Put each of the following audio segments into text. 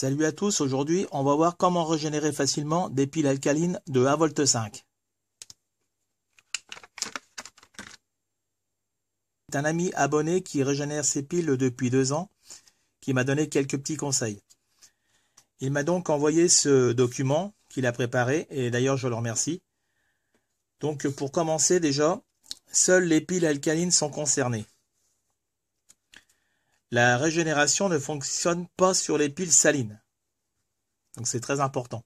Salut à tous, aujourd'hui on va voir comment régénérer facilement des piles alcalines de 1,5 V. C'est un ami abonné qui régénère ses piles depuis deux ans qui m'a donné quelques petits conseils. Il m'a donc envoyé ce document qu'il a préparé et d'ailleurs je le remercie. Donc pour commencer déjà, seules les piles alcalines sont concernées la régénération ne fonctionne pas sur les piles salines. Donc c'est très important.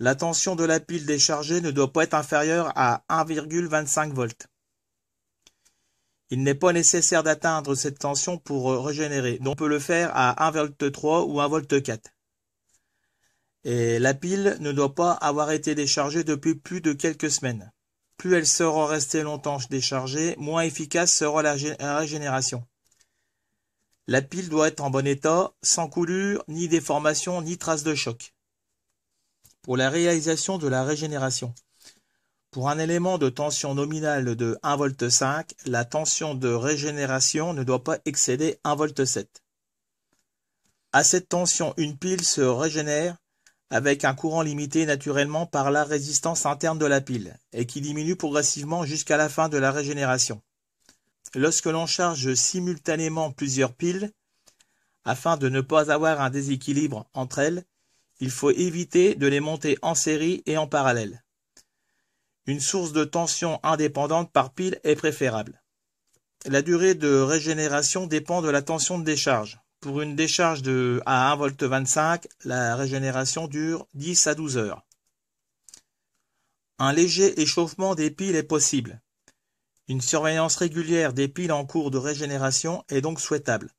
La tension de la pile déchargée ne doit pas être inférieure à 1,25 volts. Il n'est pas nécessaire d'atteindre cette tension pour régénérer. Donc on peut le faire à 1,3 ou 1,4 Et la pile ne doit pas avoir été déchargée depuis plus de quelques semaines. Plus elle sera restée longtemps déchargée, moins efficace sera la régénération. La pile doit être en bon état, sans coulure, ni déformation, ni trace de choc. Pour la réalisation de la régénération. Pour un élément de tension nominale de 1,5 V, la tension de régénération ne doit pas excéder 1,7 V. À cette tension, une pile se régénère avec un courant limité naturellement par la résistance interne de la pile et qui diminue progressivement jusqu'à la fin de la régénération lorsque l'on charge simultanément plusieurs piles, afin de ne pas avoir un déséquilibre entre elles, il faut éviter de les monter en série et en parallèle. Une source de tension indépendante par pile est préférable. La durée de régénération dépend de la tension de décharge. Pour une décharge de à 1,25 V, la régénération dure 10 à 12 heures. Un léger échauffement des piles est possible, une surveillance régulière des piles en cours de régénération est donc souhaitable,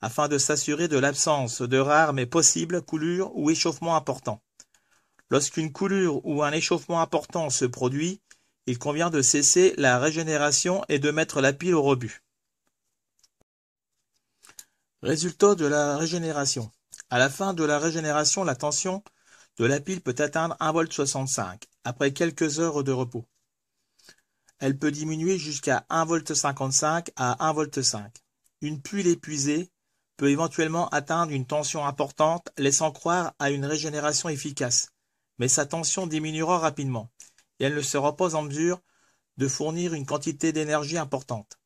afin de s'assurer de l'absence de rares mais possibles coulures ou échauffements importants. Lorsqu'une coulure ou un échauffement important se produit, il convient de cesser la régénération et de mettre la pile au rebut. Résultat de la régénération. À la fin de la régénération, la tension de la pile peut atteindre 1,65 V après quelques heures de repos. Elle peut diminuer jusqu'à 1,55 V à 1,5 V. Une pile épuisée peut éventuellement atteindre une tension importante, laissant croire à une régénération efficace, mais sa tension diminuera rapidement et elle ne sera pas en mesure de fournir une quantité d'énergie importante.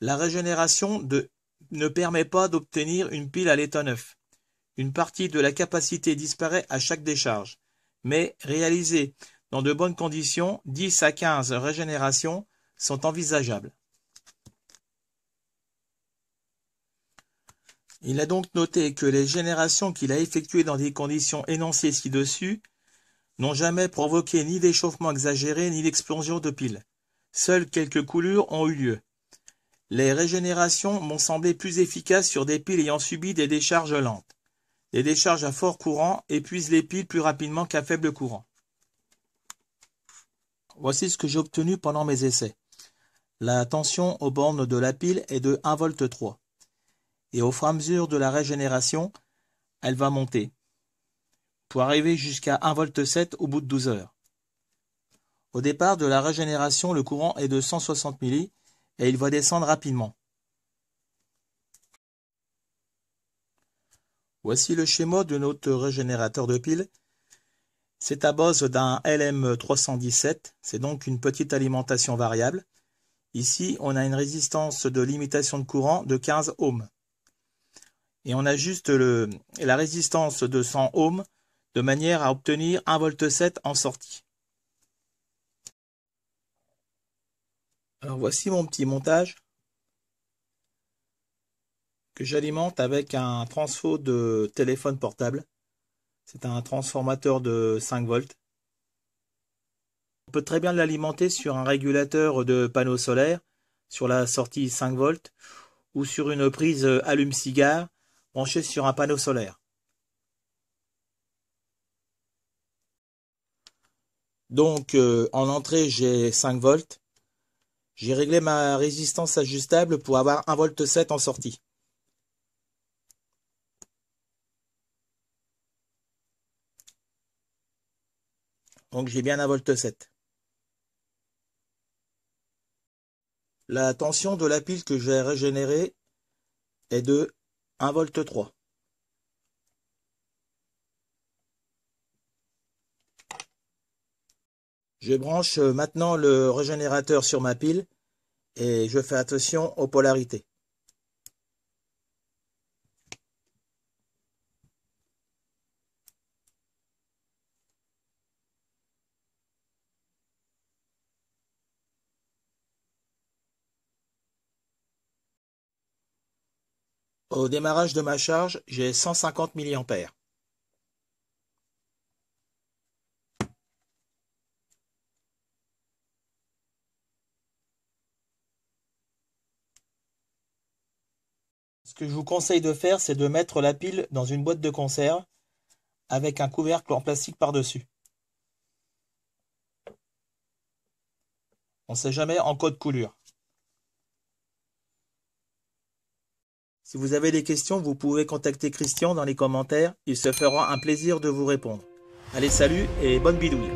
La régénération de, ne permet pas d'obtenir une pile à l'état neuf. Une partie de la capacité disparaît à chaque décharge, mais réalisée dans de bonnes conditions, 10 à 15 régénérations sont envisageables. Il a donc noté que les générations qu'il a effectuées dans des conditions énoncées ci-dessus n'ont jamais provoqué ni d'échauffement exagéré ni d'explosion de piles. Seules quelques coulures ont eu lieu. Les régénérations m'ont semblé plus efficaces sur des piles ayant subi des décharges lentes. Les décharges à fort courant épuisent les piles plus rapidement qu'à faible courant. Voici ce que j'ai obtenu pendant mes essais. La tension aux bornes de la pile est de 1,3 V. Et au fur et à mesure de la régénération, elle va monter pour arriver jusqu'à 1,7 V au bout de 12 heures. Au départ de la régénération, le courant est de 160 mA et il va descendre rapidement. Voici le schéma de notre régénérateur de pile c'est à base d'un LM317, c'est donc une petite alimentation variable. Ici, on a une résistance de limitation de courant de 15 ohms. Et on ajuste le, la résistance de 100 ohms de manière à obtenir 1,7 V en sortie. Alors voici mon petit montage que j'alimente avec un transfo de téléphone portable. C'est un transformateur de 5 volts. On peut très bien l'alimenter sur un régulateur de panneau solaire, sur la sortie 5 volts, ou sur une prise allume-cigare branchée sur un panneau solaire. Donc euh, en entrée j'ai 5 volts. J'ai réglé ma résistance ajustable pour avoir 1 volt 7 en sortie. Donc j'ai bien un volt 7. La tension de la pile que j'ai régénérée est de 1 v 3. Je branche maintenant le régénérateur sur ma pile et je fais attention aux polarités. Au démarrage de ma charge, j'ai 150 mA. Ce que je vous conseille de faire, c'est de mettre la pile dans une boîte de conserve avec un couvercle en plastique par-dessus. On ne sait jamais en quoi de coulure. Si vous avez des questions, vous pouvez contacter Christian dans les commentaires. Il se fera un plaisir de vous répondre. Allez, salut et bonne bidouille